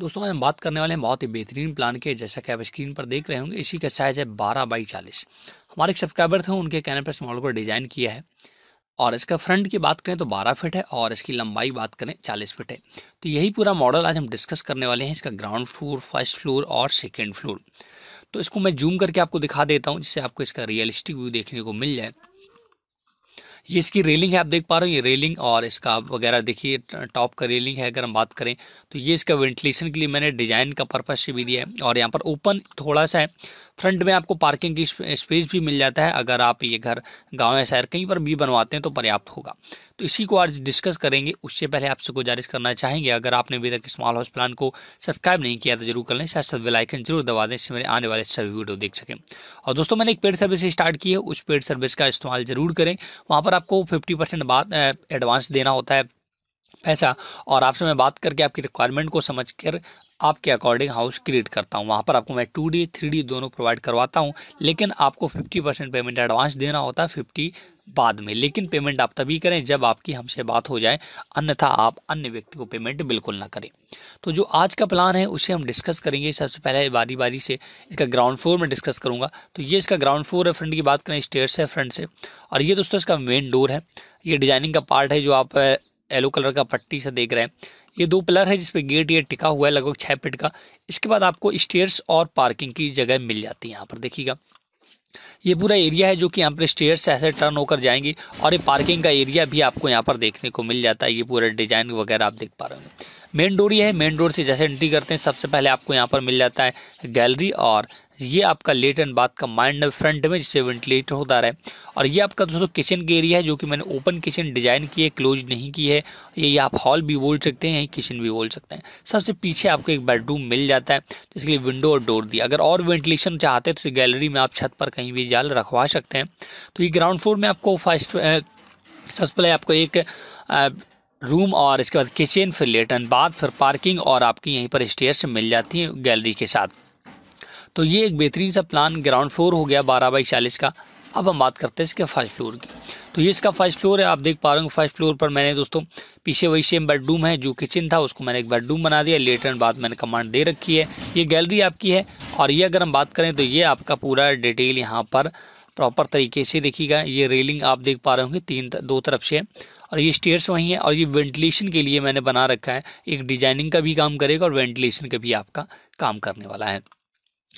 दोस्तों आज हम बात करने वाले हैं बहुत ही बेहतरीन प्लान के जैसा कि आप स्क्रीन पर देख रहे होंगे इसी का साइज़ है बारह बाई चालीस हमारे एक सब्सक्राइबर थे उनके कहने पर इस मॉडल को डिज़ाइन किया है और इसका फ्रंट की बात करें तो 12 फीट है और इसकी लंबाई बात करें 40 फीट है तो यही पूरा मॉडल आज हम डिस्कस करने वाले हैं इसका ग्राउंड फ्लोर फर्स्ट फ्लोर और सेकेंड फ्लोर तो इसको मैं जूम करके आपको दिखा देता हूँ जिससे आपको इसका रियलिस्टिक व्यू देखने को मिल जाए ये इसकी रेलिंग है आप देख पा रहे हो ये रेलिंग और इसका वगैरह देखिए टॉप का रेलिंग है अगर हम बात करें तो ये इसका वेंटिलेशन के लिए मैंने डिज़ाइन का पर्पज़ से भी दिया है और यहाँ पर ओपन थोड़ा सा है फ्रंट में आपको पार्किंग की स्पेस भी मिल जाता है अगर आप ये घर गाँव या शहर कहीं पर भी बनवाते हैं तो पर्याप्त होगा तो इसी को आज डिस्कस करेंगे उससे पहले आपसे गुजारिश करना चाहेंगे अगर आपने अभी तक स्मॉल हाउस प्लान को सब्सक्राइब नहीं किया तो जरूर कर लें साथ साथ बेलाइकन जरूर दबा दें इससे मेरे आने वाले सभी वीडियो देख सकें और दोस्तों मैंने एक पेड सर्विस स्टार्ट की है उस पेड सर्विस का इस्तेमाल जरूर करें वहाँ पर आपको फिफ्टी परसेंट बाद एडवांस देना होता है पैसा और आपसे मैं बात करके आपकी रिक्वायरमेंट को समझ कर आपके अकॉर्डिंग हाउस क्रिएट करता हूँ वहाँ पर आपको मैं टू डी थ्री डी दोनों प्रोवाइड करवाता हूँ लेकिन आपको फिफ्टी परसेंट पेमेंट एडवांस देना होता है फिफ्टी बाद में लेकिन पेमेंट आप तभी करें जब आपकी हमसे बात हो जाए अन्यथा आप अन्य व्यक्ति को पेमेंट बिल्कुल ना करें तो जो आज का प्लान है उसे हम डिस्कस करेंगे सबसे पहले बारी बारी से इसका ग्राउंड फ्लोर में डिस्कस करूँगा तो ये इसका ग्राउंड फ्लोर है फ्रंट की बात करें स्टेयर से फ्रंट से और ये दोस्तों इसका मेन डोर है ये डिजाइनिंग का पार्ट है जो आप येलो कलर का पट्टी से देख रहे हैं ये दो पिलर है जिसपे गेट ये टिका हुआ है लगभग छः फिट का इसके बाद आपको स्टेयर्स और पार्किंग की जगह मिल जाती है यहाँ पर देखिएगा ये पूरा एरिया है जो कि यहाँ पर स्टेयर से ऐसे टर्न होकर जाएंगी और ये पार्किंग का एरिया भी आपको यहाँ पर देखने को मिल जाता है ये पूरा डिजाइन वगैरह आप देख पा रहे हैं मेन डोर ये है मेन डोर से जैसे एंट्री करते हैं सबसे पहले आपको यहाँ पर मिल जाता है गैलरी और ये आपका लेट एंड बाथ का माइंड फ्रंट में जिससे वेंटिलेट होता रहा है और ये आपका दोस्तों किचन के एरिया है जो कि मैंने ओपन किचन डिजाइन की है क्लोज नहीं की है ये आप हॉल भी बोल सकते हैं किचन भी बोल सकते हैं सबसे पीछे आपको एक बेडरूम मिल जाता है जिसके लिए विंडो और डोर दी अगर और वेंटिलेशन चाहते हैं तो गैलरी में आप छत पर कहीं भी जाल रखवा सकते हैं तो ये ग्राउंड फ्लोर में आपको फर्स्ट सबसे पहले आपको एक रूम और इसके बाद किचन फिर लेटन बाद फिर पार्किंग और आपकी यहीं पर से मिल जाती है गैलरी के साथ तो ये एक बेहतरीन सा प्लान ग्राउंड फ्लोर हो गया बारह बाई चालीस का अब हम बात करते हैं इसके फर्स्ट फ्लोर की तो ये इसका फर्स्ट फ्लोर है आप देख पा रहे हो फर्स्ट फ्लोर पर मैंने दोस्तों पीछे वही सेम बेडरूम है जो किचन था उसको मैंने एक बेडरूम बना दिया लेटर एंड बाद मैंने कमांड दे रखी है ये गैलरी आपकी है और ये अगर हम बात करें तो ये आपका पूरा डिटेल यहाँ पर प्रॉपर तरीके से देखिएगा ये रेलिंग आप देख पा रहे होंगे तीन दो तरफ से और ये स्टेयर्स वहीं है और ये वेंटिलेशन के लिए मैंने बना रखा है एक डिजाइनिंग का भी काम करेगा और वेंटिलेशन का भी आपका काम करने वाला है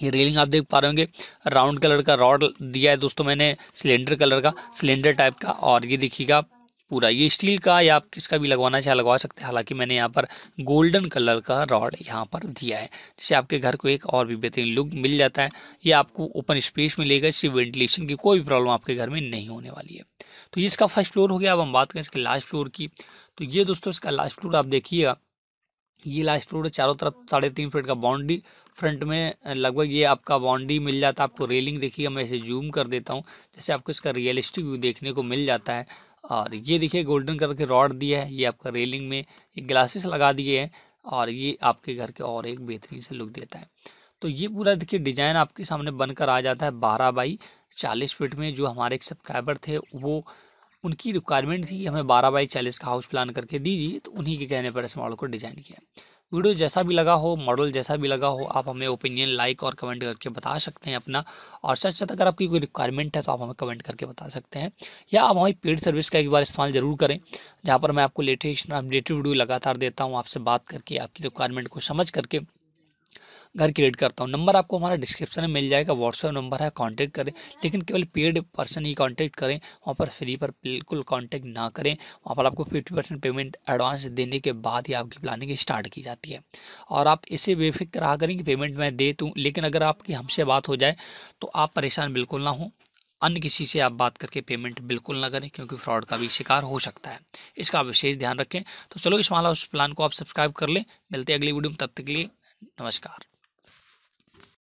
ये रेलिंग आप देख पा रहे होंगे राउंड कलर का रॉड दिया है दोस्तों मैंने सिलेंडर कलर का सिलेंडर टाइप का और ये देखिएगा पूरा ये स्टील का या आप किसका भी लगवाना चाहे लगवा सकते हैं हालांकि मैंने यहाँ पर गोल्डन कलर का रॉड यहाँ पर दिया है जिससे आपके घर को एक और भी बेहतरीन लुक मिल जाता है ये आपको ओपन स्पेस में लेगा इससे वेंटिलेशन की कोई भी प्रॉब्लम आपके घर में नहीं होने वाली है तो ये इसका फर्स्ट फ्लोर हो गया अब हम बात करें इसके लास्ट फ्लोर की तो ये दोस्तों इसका लास्ट फ्लोर आप देखिएगा ये लास्ट फ्लोर है चारों तरफ साढ़े तीन फीट का बाउंड्री फ्रंट में लगभग ये आपका बाउंड्री मिल जाता है आपको रेलिंग देखिएगा मैं इसे जूम कर देता हूँ जैसे आपको इसका रियलिस्टिक व्यू देखने को मिल जाता है और ये देखिए गोल्डन कलर के रॉड दिया है ये आपका रेलिंग में ये ग्लासेस लगा दिए हैं और ये आपके घर के और एक बेहतरीन से लुक देता है तो ये पूरा देखिए डिज़ाइन आपके सामने बनकर आ जाता है बारह बाई चालीस फिट में जो हमारे एक सब्सक्राइबर थे वो उनकी रिक्वायरमेंट थी हमें बारह बाई चालीस का हाउस प्लान करके दीजिए तो उन्हीं के कहने पर इस मॉडल को डिज़ाइन किया वीडियो जैसा भी लगा हो मॉडल जैसा भी लगा हो आप हमें ओपिनियन लाइक और कमेंट करके बता सकते हैं अपना और साथ साथ अगर आपकी कोई रिक्वायरमेंट है तो आप हमें कमेंट करके बता सकते हैं या आप हमारी पेड सर्विस का एक बार इस्तेमाल ज़रूर करें जहाँ पर मैं आपको लेटेस्ट अपडेटेड वीडियो लगातार देता हूँ आपसे बात करके आपकी रिक्वायरमेंट को समझ करके घर क्रिएट करता हूँ नंबर आपको हमारा डिस्क्रिप्शन में मिल जाएगा व्हाट्सअप नंबर है कांटेक्ट करें लेकिन केवल पेड पर्सन ही कॉन्टैक्ट करें वहाँ पर फ्री पर बिल्कुल कांटेक्ट ना करें वहाँ पर आपको फिफ्टी परसेंट पेमेंट एडवांस देने के बाद ही आपकी प्लानिंग स्टार्ट की जाती है और आप इसे बेफिक्र रहा करें कि पेमेंट मैं दे दूँ लेकिन अगर आपकी हमसे बात हो जाए तो आप परेशान बिल्कुल ना हों अन्य किसी से आप बात करके पेमेंट बिल्कुल ना करें क्योंकि फ्रॉड का भी शिकार हो सकता है इसका आप विशेष ध्यान रखें तो चलो इस माला उस प्लान को आप सब्सक्राइब कर लें मिलते हैं अगली वीडियो में तब तक के लिए नमस्कार